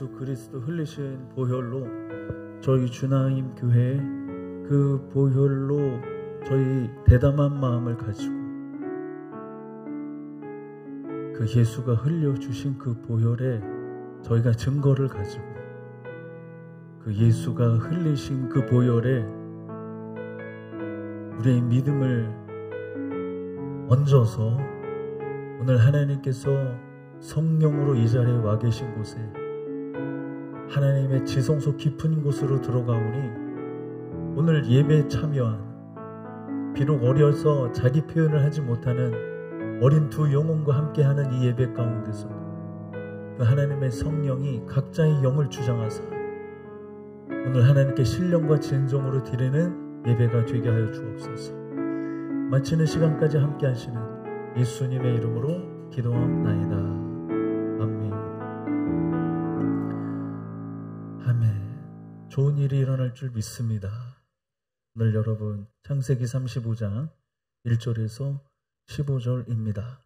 예수 그리스도 흘리신 보혈로 저희 주나임 교회 그 보혈로 저희 대담한 마음을 가지고 그 예수가 흘려주신 그 보혈에 저희가 증거를 가지고 그 예수가 흘리신 그 보혈에 우리의 믿음을 얹어서 오늘 하나님께서 성령으로 이 자리에 와 계신 곳에 하나님의 지성소 깊은 곳으로 들어가오니 오늘 예배에 참여한 비록 어려서 자기 표현을 하지 못하는 어린 두 영혼과 함께하는 이 예배 가운데서 그 하나님의 성령이 각자의 영을 주장하사 오늘 하나님께 신령과 진정으로 드리는 예배가 되게 하여 주옵소서. 마치는 시간까지 함께 하시는 예수님의 이름으로 기도합나이다. 좋은 일이 일어날 줄 믿습니다. 오늘 여러분 창세기 35장 1절에서 15절입니다.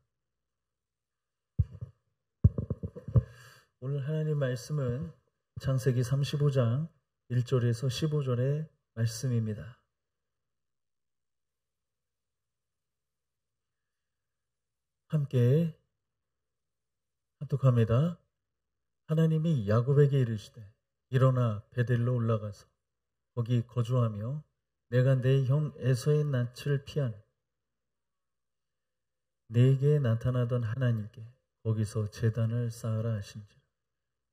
오늘 하나님 말씀은 창세기 35장 1절에서 15절의 말씀입니다. 함께 합독합니다. 하나님이 야곱에게 이르시되 일어나 베델로 올라가서 거기 거주하며 내가 내형 에서의 낯을 피하는 내게 나타나던 하나님께 거기서 재단을 쌓으라 하신지라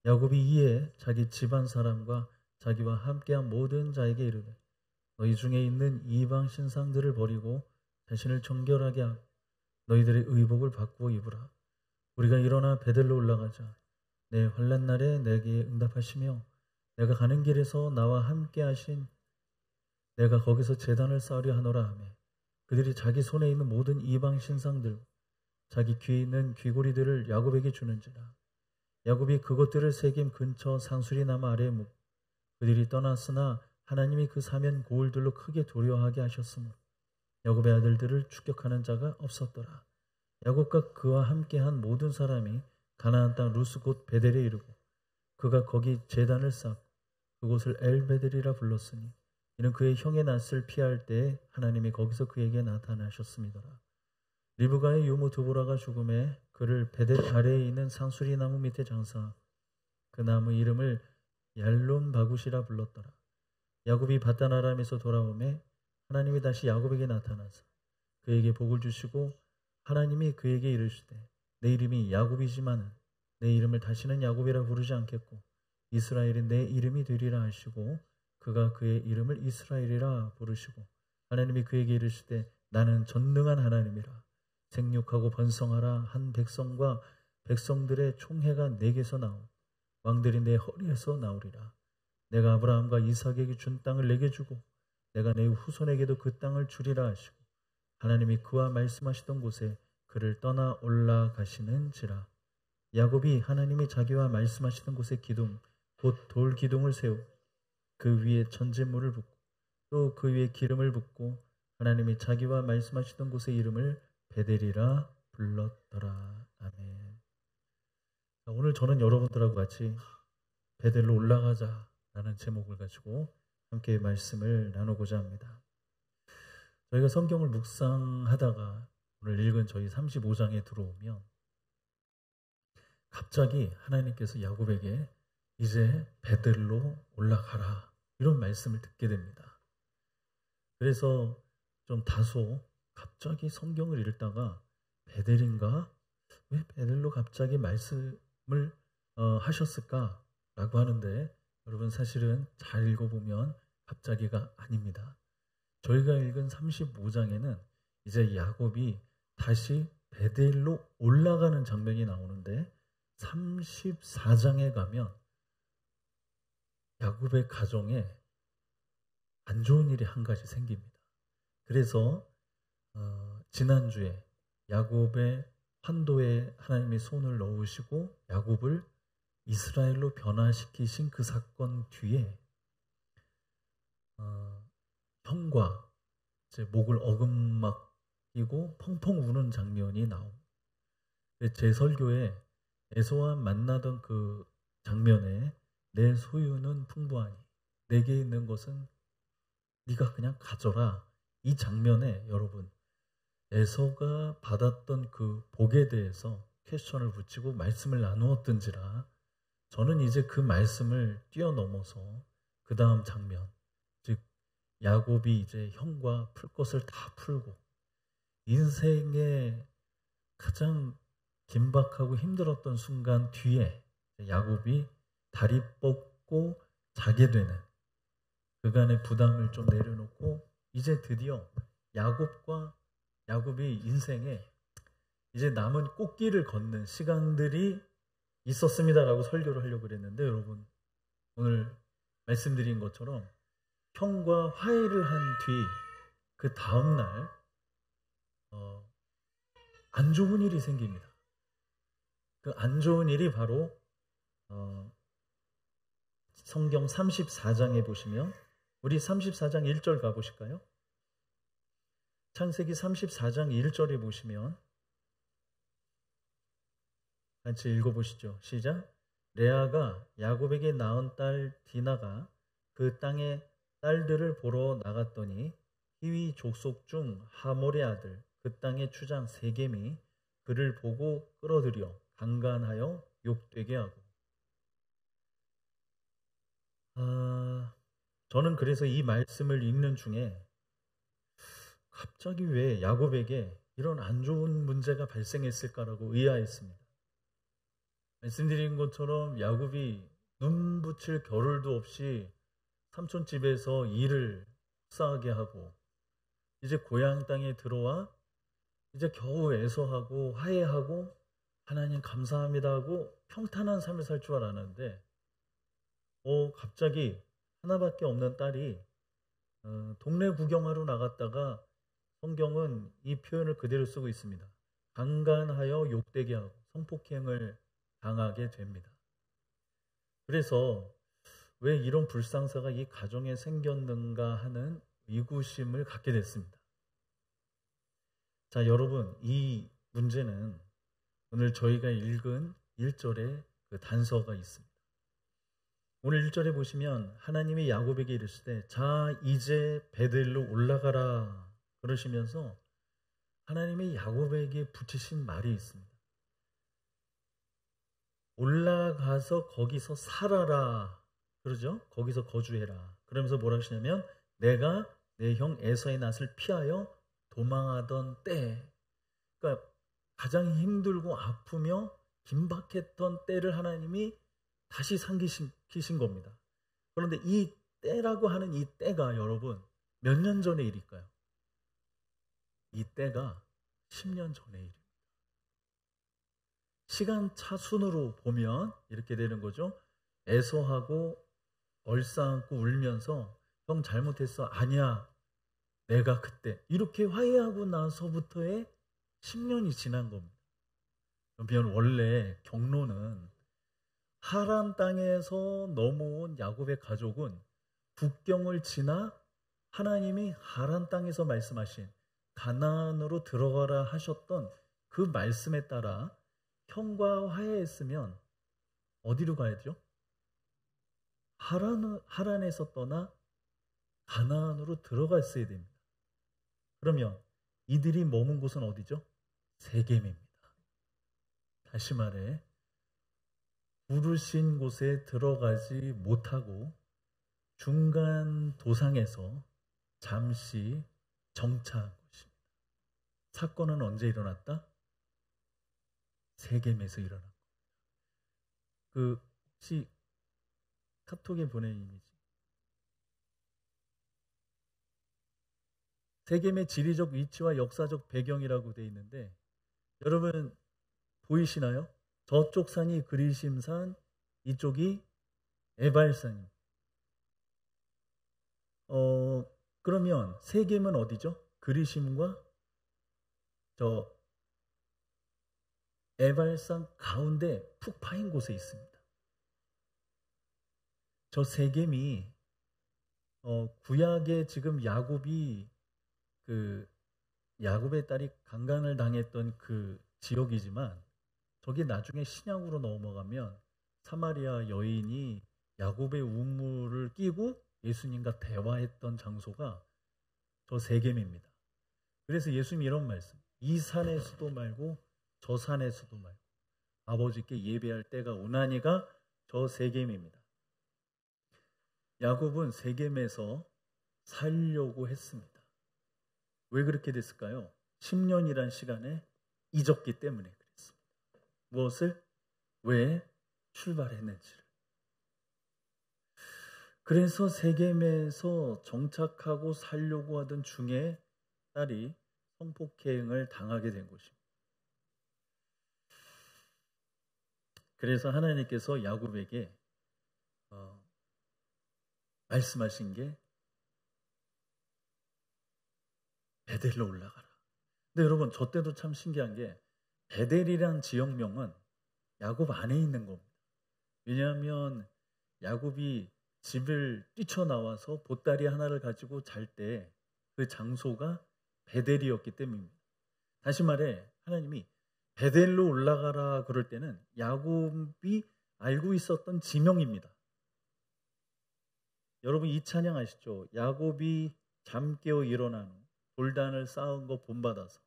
야곱이 이에 자기 집안 사람과 자기와 함께한 모든 자에게 이르되 너희 중에 있는 이방 신상들을 버리고 자신을 정결하게 하고 너희들의 의복을 바꾸어 입으라 우리가 일어나 베들로 올라가자 내 환란 날에 내게 응답하시며 내가 가는 길에서 나와 함께 하신 내가 거기서 재단을 쌓으려 하노라 하며 그들이 자기 손에 있는 모든 이방 신상들 자기 귀에 있는 귀고리들을 야곱에게 주는지라 야곱이 그것들을 세김 근처 상수리 나무 아래에 묵 그들이 떠났으나 하나님이 그 사면 고울들로 크게 두려워하게 하셨으므로 야곱의 아들들을 축격하는 자가 없었더라 야곱과 그와 함께한 모든 사람이 가나안 땅 루스 곧 베델에 이르고 그가 거기 재단을 쌓고 그곳을 엘베들이라 불렀으니 이는 그의 형의 낯을 피할 때에 하나님이 거기서 그에게 나타나셨습니다. 리브가의 유모 두보라가 죽음에 그를 베델 아래에 있는 상수리 나무 밑에 장사 그 나무 이름을 얄론 바구시라 불렀더라. 야곱이 바다나람에서 돌아오매 하나님이 다시 야곱에게 나타나서 그에게 복을 주시고 하나님이 그에게 이르시되 내 이름이 야곱이지만은 내 이름을 다시는 야곱이라 부르지 않겠고 이스라엘이 내 이름이 되리라 하시고 그가 그의 이름을 이스라엘이라 부르시고 하나님이 그에게 이르시되 나는 전능한 하나님이라 생육하고 번성하라 한 백성과 백성들의 총회가 내게서 나오 왕들이 내 허리에서 나오리라 내가 아브라함과 이삭에게 준 땅을 내게 주고 내가 내 후손에게도 그 땅을 주리라 하시고 하나님이 그와 말씀하시던 곳에 그를 떠나 올라가시는지라 야곱이 하나님이 자기와 말씀하시던 곳에 기둥 곧돌 기둥을 세우고 그 위에 천제물을 붓고 또 그 위에 기름을 붓고 하나님이 자기와 말씀하시던 곳의 이름을 베델이라 불렀더라. 아멘. 오늘 저는 여러분들하고 같이 베델로 올라가자라는 제목을 가지고 함께 말씀을 나누고자 합니다. 저희가 성경을 묵상하다가 오늘 읽은 저희 35장에 들어오면 갑자기 하나님께서 야곱에게 이제 베들로 올라가라. 이런 말씀을 듣게 됩니다. 그래서 좀 다소 갑자기 성경을 읽다가 베델인가? 왜 베델로 갑자기 말씀을 어, 하셨을까라고 하는데 여러분 사실은 잘 읽어보면 갑자기가 아닙니다. 저희가 읽은 35장에는 이제 야곱이 다시 베델로 올라가는 장면이 나오는데 34장에 가면 야곱의 가정에 안 좋은 일이 한 가지 생깁니다. 그래서 어, 지난주에 야곱의 환도에 하나님이 손을 넣으시고 야곱을 이스라엘로 변화시키신 그 사건 뒤에 어, 형과 제 목을 어금막이고 펑펑 우는 장면이 나옵니다. 제 설교에 애소와 만나던 그 장면에 내 소유는 풍부하니 내게 있는 것은 네가 그냥 가져라. 이 장면에 여러분 에서가 받았던 그 복에 대해서 퀘션을 붙이고 말씀을 나누었던지라 저는 이제 그 말씀을 뛰어넘어서 그 다음 장면 즉 야곱이 이제 형과 풀 것을 다 풀고 인생의 가장 긴박하고 힘들었던 순간 뒤에 야곱이 다리 뻗고 자게 되는 그간의 부담을 좀 내려놓고 이제 드디어 야곱과 야곱이 인생에 이제 남은 꽃길을 걷는 시간들이 있었습니다라고 설교를 하려고 그랬는데 여러분 오늘 말씀드린 것처럼 형과 화해를 한 뒤 그 다음 날안 어, 좋은 일이 생깁니다. 그 안 좋은 일이 바로 어, 성경 34장에 보시면 우리 34장 1절 가보실까요? 창세기 34장 1절에 보시면 같이 읽어보시죠. 시작. 레아가 야곱에게 낳은 딸 디나가 그 땅의 딸들을 보러 나갔더니 히위 족속 중 하몰의 아들 그 땅의 추장 세겜이 그를 보고 끌어들여 강간하여 욕되게 하고 아, 저는 그래서 이 말씀을 읽는 중에 갑자기 왜 야곱에게 이런 안 좋은 문제가 발생했을까라고 의아했습니다. 말씀드린 것처럼 야곱이 눈 붙일 겨를도 없이 삼촌 집에서 일을 싸하게 하고 이제 고향 땅에 들어와 이제 겨우 애서하고 화해하고 하나님 감사합니다 하고 평탄한 삶을 살 줄 알았는데 어, 갑자기 하나밖에 없는 딸이 어, 동네 구경하러 나갔다가 성경은 이 표현을 그대로 쓰고 있습니다. 강간하여 욕되게 하고 성폭행을 당하게 됩니다. 그래서 왜 이런 불상사가 이 가정에 생겼는가 하는 의구심을 갖게 됐습니다. 자, 여러분, 이 문제는 오늘 저희가 읽은 1절에 그 단서가 있습니다. 오늘 1절에 보시면 하나님이 야곱에게 이르시되 자 이제 베델로 올라가라 그러시면서 하나님이 야곱에게 붙이신 말이 있습니다. 올라가서 거기서 살아라 그러죠? 거기서 거주해라. 그러면서 뭐라 하시냐면 내가 내 형 에서의 낯을 피하여 도망하던 때 그러니까 가장 힘들고 아프며 긴박했던 때를 하나님이 다시 상기신 키신 겁니다. 그런데 이 때라고 하는 이 때가 여러분 몇 년 전의 일일까요? 이 때가 10년 전의 일입니다. 시간 차순으로 보면 이렇게 되는 거죠. 애소하고 얼싸안고 울면서 형 잘못했어. 아니야. 내가 그때 이렇게 화해하고 나서부터의 10년이 지난 겁니다. 그러면 원래 경로는 하란 땅에서 넘어온 야곱의 가족은 북경을 지나 하나님이 하란 땅에서 말씀하신 가나안으로 들어가라 하셨던 그 말씀에 따라 형과 화해했으면 어디로 가야죠? 하란, 하란에서 떠나 가나안으로 들어갔어야 됩니다. 그러면 이들이 머문 곳은 어디죠? 세겜입니다. 다시 말해 부르신 곳에 들어가지 못하고 중간 도상에서 잠시 정차한 것입니다. 사건은 언제 일어났다? 세겜에서 일어났고. 그 혹시 카톡에 보낸 이미지. 세겜의 지리적 위치와 역사적 배경이라고 돼 있는데 여러분 보이시나요? 저쪽 산이 그리심산, 이쪽이 에발산입니다. 어, 그러면 세겜은 어디죠? 그리심과 저 에발산 가운데 푹 파인 곳에 있습니다. 저 세겜이 어, 구약에 지금 야곱이 그 야곱의 딸이 강간을 당했던 그 지역이지만 저게 나중에 신약으로 넘어가면 사마리아 여인이 야곱의 우물을 끼고 예수님과 대화했던 장소가 저 세겜입니다. 그래서 예수님이 이런 말씀. 이 산에서도 말고 저 산에서도 말고 아버지께 예배할 때가 오나니가 저 세겜입니다. 야곱은 세겜에서 살려고 했습니다. 왜 그렇게 됐을까요? 10년이란 시간에 잊었기 때문에 무엇을? 왜 출발했는지를. 그래서 세겜에서 정착하고 살려고 하던 중에 딸이 성폭행을 당하게 된 것입니다. 그래서 하나님께서 야곱에게 어, 말씀하신 게 베델로 올라가라. 근데 여러분 저 때도 참 신기한 게 베델이란 지역명은 야곱 안에 있는 겁니다. 왜냐하면 야곱이 집을 뛰쳐나와서 보따리 하나를 가지고 잘 때 그 장소가 베델이었기 때문입니다. 다시 말해 하나님이 베델로 올라가라 그럴 때는 야곱이 알고 있었던 지명입니다. 여러분 이 찬양 아시죠? 야곱이 잠깨어 일어난 돌단을 쌓은 거 본받아서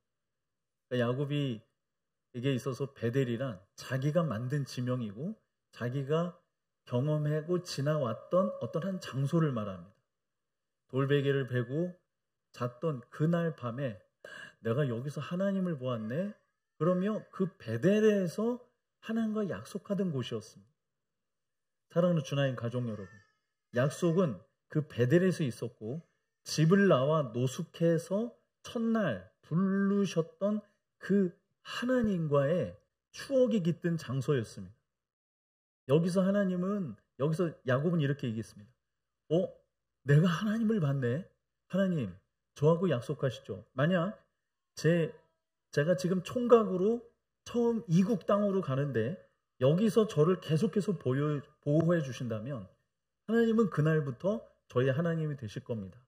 그러니까 야곱이 이게 있어서 베델이란 자기가 만든 지명이고 자기가 경험하고 지나왔던 어떤 한 장소를 말합니다. 돌베개를 베고 잤던 그날 밤에 내가 여기서 하나님을 보았네. 그러며 그 베델에서 하나님과 약속하던 곳이었습니다. 사랑하는 주나인 가족 여러분, 약속은 그 베델에서 있었고 집을 나와 노숙해서 첫날 부르셨던 그 하나님과의 추억이 깃든 장소였습니다. 여기서 하나님은 여기서 야곱은 이렇게 얘기했습니다. 어, 내가 하나님을 봤네. 하나님, 저하고 약속하시죠. 만약 제 제가 지금 총각으로 처음 이국 땅으로 가는데 여기서 저를 계속해서 보유, 보호해 주신다면 하나님은 그날부터 저희 하나님이 되실 겁니다.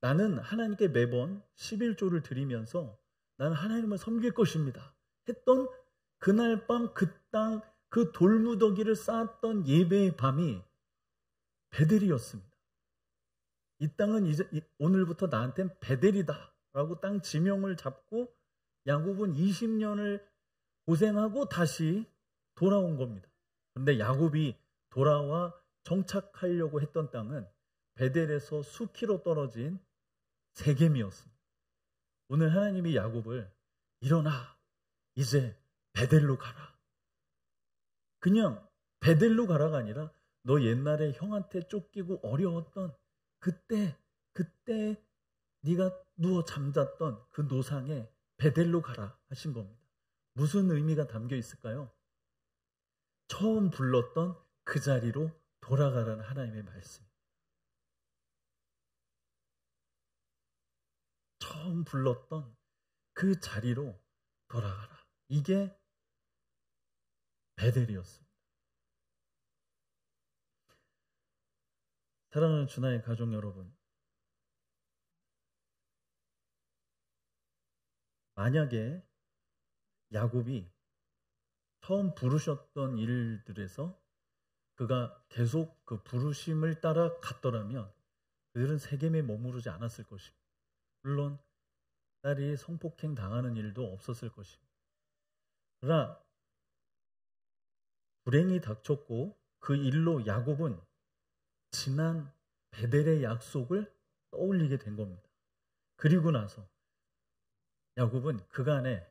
나는 하나님께 매번 11조를 드리면서 나는 하나님을 섬길 것입니다. 했던 그날 밤 그땅그 그 돌무더기를 쌓았던 예배의 밤이 베델이었습니다. 이 땅은 이제 오늘부터 나한텐 베델이다라고 땅 지명을 잡고 야곱은 20년을 고생하고 다시 돌아온 겁니다. 그런데 야곱이 돌아와 정착하려고 했던 땅은 베델에서 수키로 떨어진 세겜이었습니다. 오늘 하나님이 야곱을 일어나 이제 베델로 가라. 그냥 베델로 가라가 아니라 너 옛날에 형한테 쫓기고 어려웠던 그때 그때 네가 누워 잠잤던 그 노상에 베델로 가라 하신 겁니다. 무슨 의미가 담겨 있을까요? 처음 불렀던 그 자리로 돌아가라는 하나님의 말씀. 처음 불렀던 그 자리로 돌아가라. 이게 베델이었습니다. 사랑하는 주나의 가족 여러분, 만약에 야곱이 처음 부르셨던 일들에서 그가 계속 그 부르심을 따라 갔더라면 그들은 세겜에 머무르지 않았을 것입니다. 물론 딸이 성폭행 당하는 일도 없었을 것입니다. 그러나 불행이 닥쳤고 그 일로 야곱은 지난 베델의 약속을 떠올리게 된 겁니다. 그리고 나서 야곱은 그간에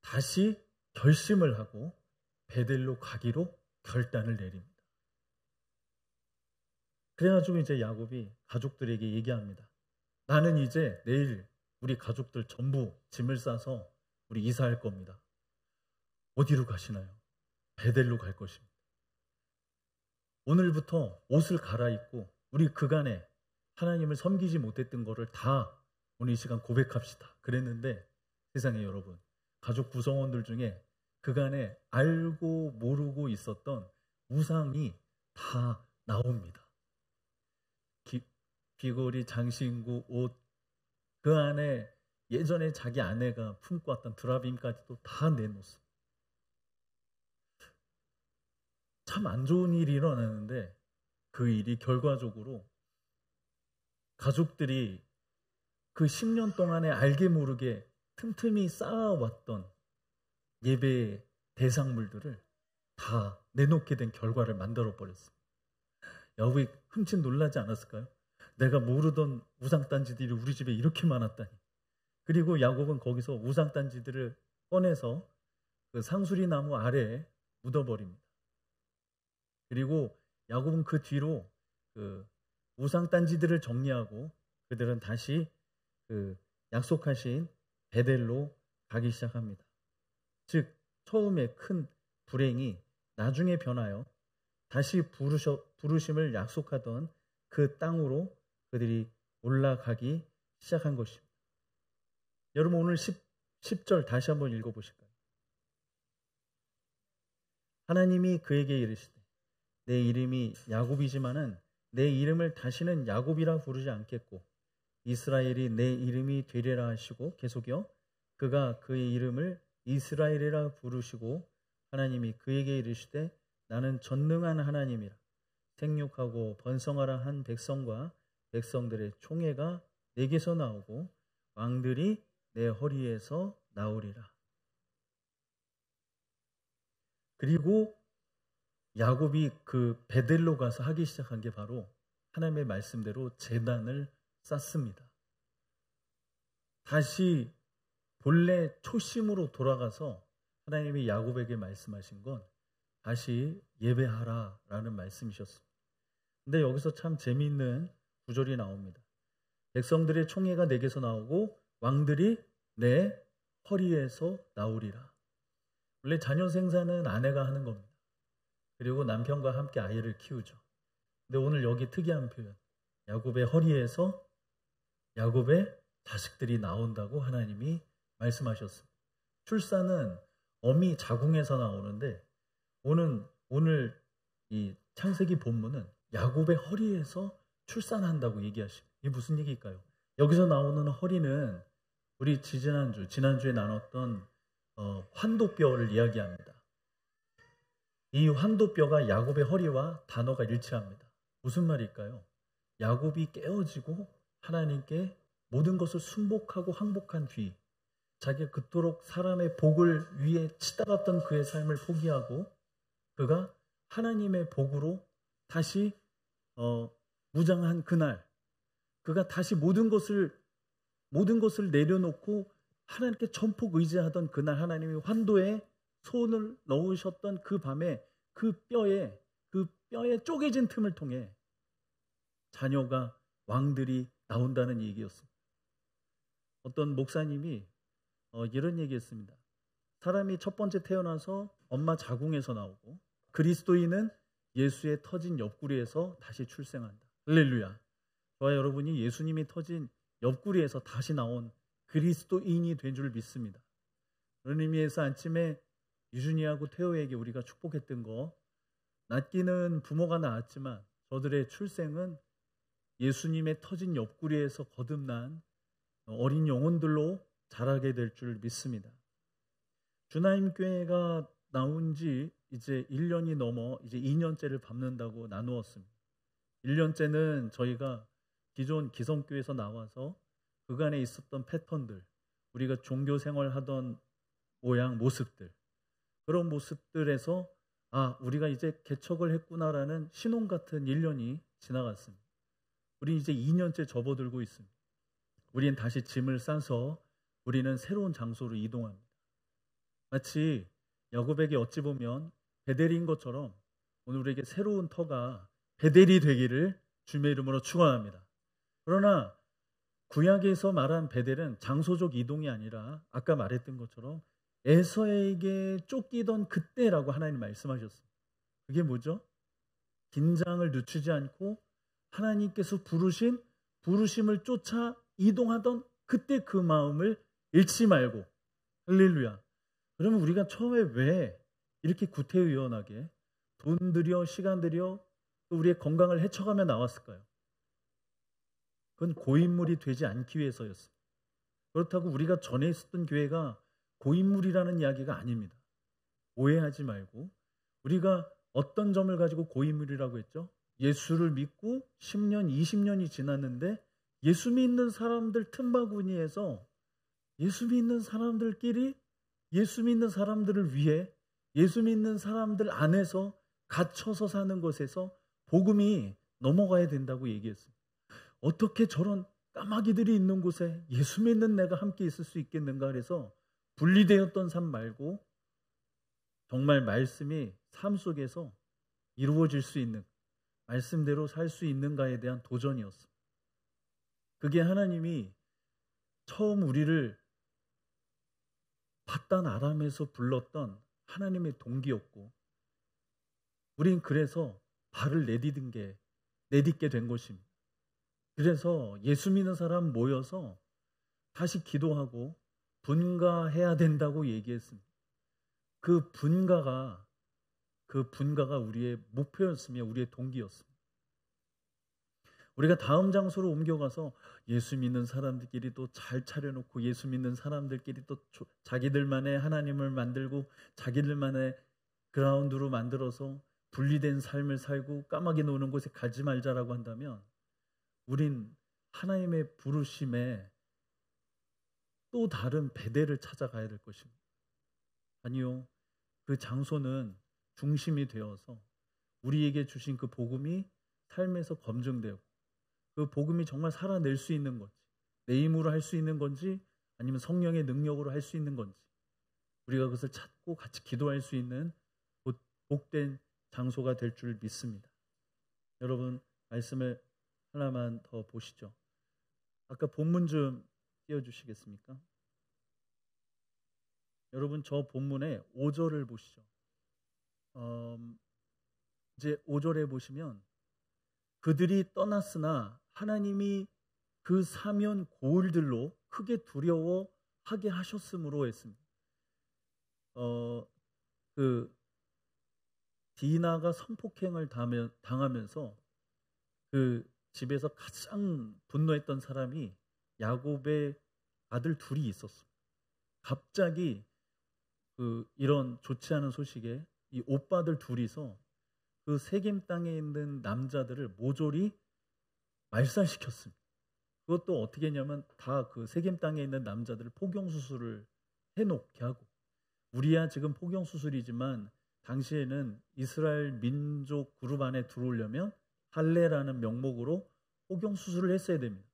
다시 결심을 하고 베델로 가기로 결단을 내립니다. 그래가지고 이제 야곱이 가족들에게 얘기합니다. 나는 이제 내일 우리 가족들 전부 짐을 싸서 우리 이사할 겁니다. 어디로 가시나요? 베델로 갈 것입니다. 오늘부터 옷을 갈아입고 우리 그간에 하나님을 섬기지 못했던 거를 다 오늘 이 시간 고백합시다. 그랬는데 세상에 여러분, 가족 구성원들 중에 그간에 알고 모르고 있었던 우상이 다 나옵니다. 귀걸이, 장신구, 옷, 그 안에 예전에 자기 아내가 품고 왔던 드라빔까지도 다 내놓습니다. 참 안 좋은 일이 일어나는데 그 일이 결과적으로 가족들이 그 10년 동안에 알게 모르게 틈틈이 쌓아왔던 예배의 대상물들을 다 내놓게 된 결과를 만들어 버렸습니다. 여러분 흠칫 놀라지 않았을까요? 내가 모르던 우상단지들이 우리 집에 이렇게 많았다니. 그리고 야곱은 거기서 우상단지들을 꺼내서 그 상수리 나무 아래에 묻어버립니다. 그리고 야곱은 그 뒤로 그 우상단지들을 정리하고 그들은 다시 그 약속하신 베델로 가기 시작합니다. 즉 처음에 큰 불행이 나중에 변하여 다시 부르셔, 부르심을 약속하던 그 땅으로 그들이 올라가기 시작한 것입니다. 여러분 오늘 10, 10절 다시 한번 읽어보실까요? 하나님이 그에게 이르시되 내 이름이 야곱이지만은 내 이름을 다시는 야곱이라 부르지 않겠고 이스라엘이 내 이름이 되리라 하시고 계속이요 그가 그의 이름을 이스라엘이라 부르시고 하나님이 그에게 이르시되 나는 전능한 하나님이라 생육하고 번성하라 한 백성과 백성들의 총애가 내게서 나오고 왕들이 내 허리에서 나오리라. 그리고 야곱이 그 베델로 가서 하기 시작한 게 바로 하나님의 말씀대로 재단을 쌓습니다. 다시 본래 초심으로 돌아가서 하나님이 야곱에게 말씀하신 건 다시 예배하라라는 말씀이셨습니다. 근데 여기서 참 재미있는 구절이 나옵니다. 백성들의 총애가 내게서 나오고 왕들이 내 허리에서 나오리라. 원래 자녀 생산은 아내가 하는 겁니다. 그리고 남편과 함께 아이를 키우죠. 근데 오늘 여기 특이한 표현. 야곱의 허리에서 야곱의 자식들이 나온다고 하나님이 말씀하셨습니다. 출산은 어미 자궁에서 나오는데 오늘 오늘 이 창세기 본문은 야곱의 허리에서 출산한다고 얘기하시고 이게 무슨 얘기일까요? 여기서 나오는 허리는 우리 지난주 지난주에 나눴던 어, 환도뼈를 이야기합니다. 이 환도뼈가 야곱의 허리와 단어가 일치합니다. 무슨 말일까요? 야곱이 깨어지고 하나님께 모든 것을 순복하고 항복한 뒤 자기가 그토록 사람의 복을 위해 치달았던 그의 삶을 포기하고 그가 하나님의 복으로 다시 어, 무장한 그날 그가 다시 모든 것을 모든 것을 내려놓고 하나님께 전폭 의지하던 그날 하나님이 환도에 손을 넣으셨던 그 밤에 그 뼈에 그 뼈에 쪼개진 틈을 통해 자녀가 왕들이 나온다는 얘기였습니다. 어떤 목사님이 어, 이런 얘기했습니다. 사람이 첫 번째 태어나서 엄마 자궁에서 나오고 그리스도인은 예수의 터진 옆구리에서 다시 출생한다. 할렐루야. 저와 여러분이 예수님이 터진 옆구리에서 다시 나온 그리스도인이 된 줄 믿습니다. 그런 의미에서 아침에 유준이하고 태호에게 우리가 축복했던 거 낫기는 부모가 나왔지만 저들의 출생은 예수님의 터진 옆구리에서 거듭난 어린 영혼들로 자라게 될 줄 믿습니다. 주나임 교회가 나온 지 이제 1년이 넘어 이제 2년째를 밟는다고 나누었습니다. 1년째는 저희가 기존 기성교에서 나와서 그간에 있었던 패턴들, 우리가 종교 생활하던 모양, 모습들, 그런 모습들에서 아, 우리가 이제 개척을 했구나라는 신혼 같은 1년이 지나갔습니다. 우리 이제 2년째 접어들고 있습니다. 우리는 다시 짐을 싸서 우리는 새로운 장소로 이동합니다. 마치 야곱에게 어찌 보면 베델인 것처럼 오늘 우리에게 새로운 터가 베델이 되기를 주의 이름으로 축원합니다. 그러나 구약에서 말한 베델은 장소적 이동이 아니라 아까 말했던 것처럼 에서에게 쫓기던 그때라고 하나님 말씀하셨습니다. 그게 뭐죠? 긴장을 늦추지 않고 하나님께서 부르신 부르심을 쫓아 이동하던 그때 그 마음을 잃지 말고 할렐루야. 그러면 우리가 처음에 왜 이렇게 구태의연하게 돈 들여 시간 들여 우리의 건강을 해쳐가며 나왔을까요? 그건 고인물이 되지 않기 위해서였습니다 그렇다고 우리가 전에 있었던 교회가 고인물이라는 이야기가 아닙니다. 오해하지 말고 우리가 어떤 점을 가지고 고인물이라고 했죠? 예수를 믿고 10년, 20년이 지났는데 예수 믿는 사람들 틈바구니에서 예수 믿는 사람들끼리 예수 믿는 사람들을 위해 예수 믿는 사람들 안에서 갇혀서 사는 것에서 복음이 넘어가야 된다고 얘기했습니다 어떻게 저런 까마귀들이 있는 곳에 예수 믿는 내가 함께 있을 수 있겠는가 그래서 분리되었던 삶 말고 정말 말씀이 삶 속에서 이루어질 수 있는 말씀대로 살 수 있는가에 대한 도전이었습니다 그게 하나님이 처음 우리를 바단 아람에서 불렀던 하나님의 동기였고 우린 그래서 발을 내딛은 게 내딛게 된 것입니다. 그래서 예수 믿는 사람 모여서 다시 기도하고 분가해야 된다고 얘기했습니다. 그 분가가 그 분가가 우리의 목표였으며 우리의 동기였습니다. 우리가 다음 장소로 옮겨가서 예수 믿는 사람들끼리 또 잘 차려놓고 예수 믿는 사람들끼리 또 자기들만의 하나님을 만들고 자기들만의 그라운드로 만들어서 분리된 삶을 살고 까마귀 노는 곳에 가지 말자라고 한다면 우린 하나님의 부르심에 또 다른 배대를 찾아가야 될 것입니다. 아니요. 그 장소는 중심이 되어서 우리에게 주신 그 복음이 삶에서 검증되고 그 복음이 정말 살아낼 수 있는 건지 내 힘으로 할 수 있는 건지 아니면 성령의 능력으로 할 수 있는 건지 우리가 그것을 찾고 같이 기도할 수 있는 복된 장소가 될 줄 믿습니다. 여러분 말씀을 하나만 더 보시죠. 아까 본문 좀 띄워주시겠습니까? 여러분 저 본문의 5절을 보시죠. 어, 이제 5절에 보시면 그들이 떠났으나 하나님이 그 사면 고을들로 크게 두려워하게 하셨으므로 했습니다. 어, 그 디나가 성폭행을 당하면서 그 집에서 가장 분노했던 사람이 야곱의 아들 둘이 있었습니다. 갑자기 그 이런 좋지 않은 소식에 이 오빠들 둘이서 그 세겜 땅에 있는 남자들을 모조리 말살시켰습니다. 그것도 어떻게 했냐면 다 그 세겜 땅에 있는 남자들을 포경 수술을 해놓게 하고 우리야 지금 포경 수술이지만 당시에는 이스라엘 민족 그룹 안에 들어오려면 할례라는 명목으로 호경 수술을 했어야 됩니다.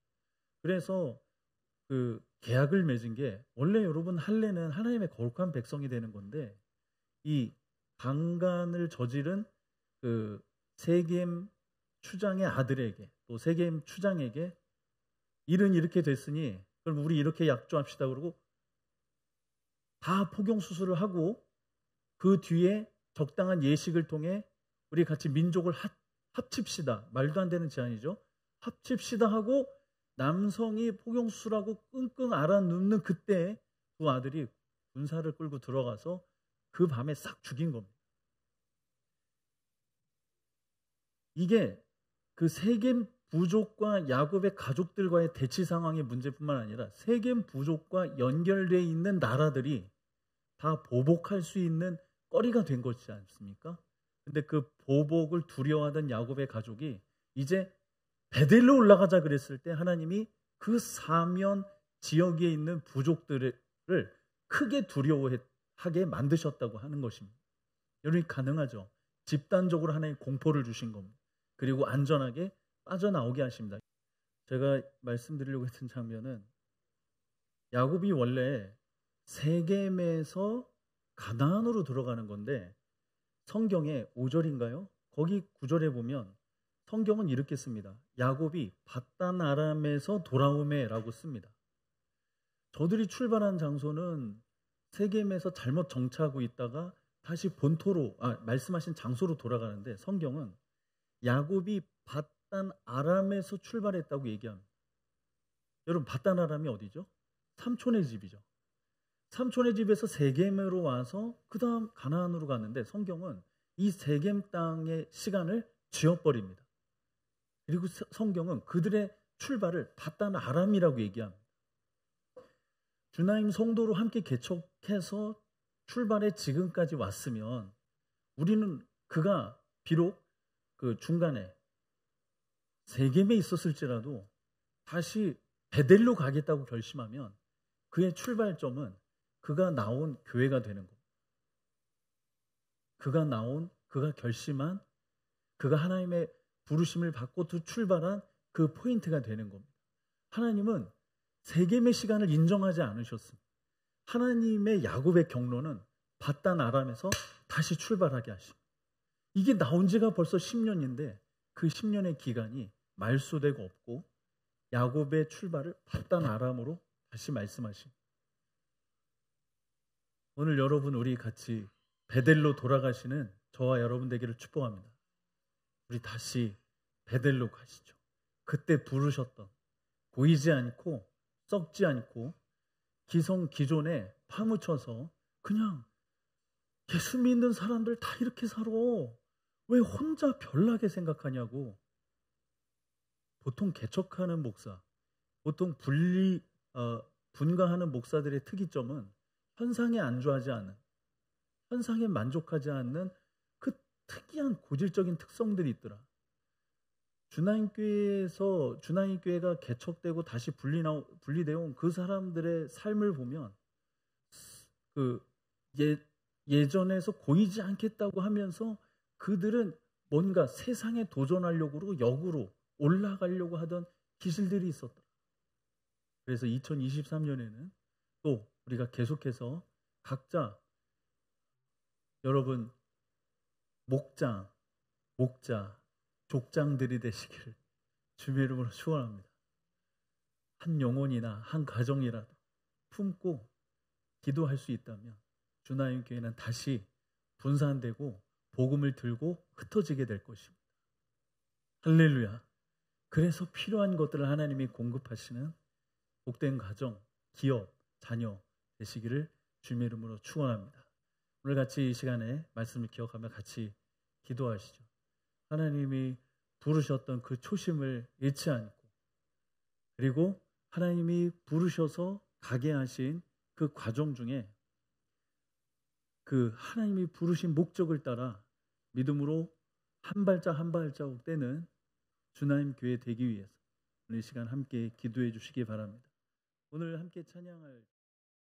그래서 그 계약을 맺은 게 원래 여러분 할례는 하나님의 거룩한 백성이 되는 건데 이 강간을 저지른 그 세겜 추장의 아들에게 또 세겜 추장에게 일은 이렇게 됐으니 그럼 우리 이렇게 약조합시다 그러고 다 포경 수술을 하고 그 뒤에 적당한 예식을 통해 우리 같이 민족을 합, 합칩시다. 말도 안 되는 제안이죠. 합칩시다 하고 남성이 포경수라고 끙끙 앓아눕는 그때 그 아들이 군사를 끌고 들어가서 그 밤에 싹 죽인 겁니다. 이게 그 세겜 부족과 야곱의 가족들과의 대치 상황의 문제뿐만 아니라 세겜 부족과 연결돼 있는 나라들이 다 보복할 수 있는 거리가된 것이지 않습니까? 근데 그 보복을 두려워하던 야곱의 가족이 이제 베델로 올라가자 그랬을 때 하나님이 그 사면 지역에 있는 부족들을 크게 두려워하게 만드셨다고 하는 것입니다. 여러분이 가능하죠. 집단적으로 하나의 공포를 주신 겁니다. 그리고 안전하게 빠져나오게 하십니다. 제가 말씀드리려고 했던 장면은 야곱이 원래 세겜에서 가나안으로 들어가는 건데 성경의 5절인가요? 거기 9절에 보면 성경은 이렇게 씁니다. 야곱이 바단 아람에서 돌아오매라고 씁니다. 저들이 출발한 장소는 세겜에서 잘못 정차하고 있다가 다시 본토로 아, 말씀하신 장소로 돌아가는데 성경은 야곱이 바단 아람에서 출발했다고 얘기합니다. 여러분 바단 아람이 어디죠? 삼촌의 집이죠. 삼촌의 집에서 세겜으로 와서 그다음 가나안으로 갔는데 성경은 이 세겜 땅의 시간을 지어버립니다. 그리고 성경은 그들의 출발을 다딴 아람이라고 얘기합니다. 주나임 성도로 함께 개척해서 출발해 지금까지 왔으면 우리는 그가 비록 그 중간에 세겜에 있었을지라도 다시 베델로 가겠다고 결심하면 그의 출발점은 그가 나온 교회가 되는 거. 그가 나온, 그가 결심한, 그가 하나님의 부르심을 받고 또 출발한 그 포인트가 되는 겁니다. 하나님은 세겜의 시간을 인정하지 않으셨습니다. 하나님의 야곱의 경로는 바단 아람에서 다시 출발하게 하십니다. 이게 나온 지가 벌써 10년인데 그 10년의 기간이 말소되고 없고 야곱의 출발을 바단 아람으로 다시 말씀하십니다. 오늘 여러분 우리 같이 베델로 돌아가시는 저와 여러분 되기를 축복합니다. 우리 다시 베델로 가시죠. 그때 부르셨던 보이지 않고 썩지 않고 기성 기존에 파묻혀서 그냥 예수 믿는 사람들 다 이렇게 살아. 왜 혼자 별나게 생각하냐고. 보통 개척하는 목사, 보통 분리 어, 분가하는 목사들의 특이점은 현상에 안주하지 않은 현상에 만족하지 않는 그 특이한 고질적인 특성들이 있더라. 주나인교회에서 주나인교회가 개척되고 다시 분리나 분리되어 온 그 사람들의 삶을 보면 그 예, 예전에서 고이지 않겠다고 하면서 그들은 뭔가 세상에 도전하려고 역으로 올라가려고 하던 기질들이 있었다. 그래서 2023년에는 또 우리가 계속해서 각자 여러분 목장, 목자, 족장들이 되시기를 주의 이름으로 축원합니다. 한 영혼이나 한 가정이라도 품고 기도할 수 있다면 주나임 교회는 다시 분산되고 복음을 들고 흩어지게 될 것입니다. 할렐루야. 그래서 필요한 것들을 하나님이 공급하시는 복된 가정, 기업, 자녀, 되시기를 주님의 이름으로 축원합니다. 오늘 같이 이 시간에 말씀을 기억하며 같이 기도하시죠. 하나님이 부르셨던 그 초심을 잃지 않고 그리고 하나님이 부르셔서 가게 하신 그 과정 중에 그 하나님이 부르신 목적을 따라 믿음으로 한 발짝 한 발자국 떼는 주나임 교회 되기 위해서 오늘 이 시간 함께 기도해 주시기 바랍니다. 오늘 함께 찬양할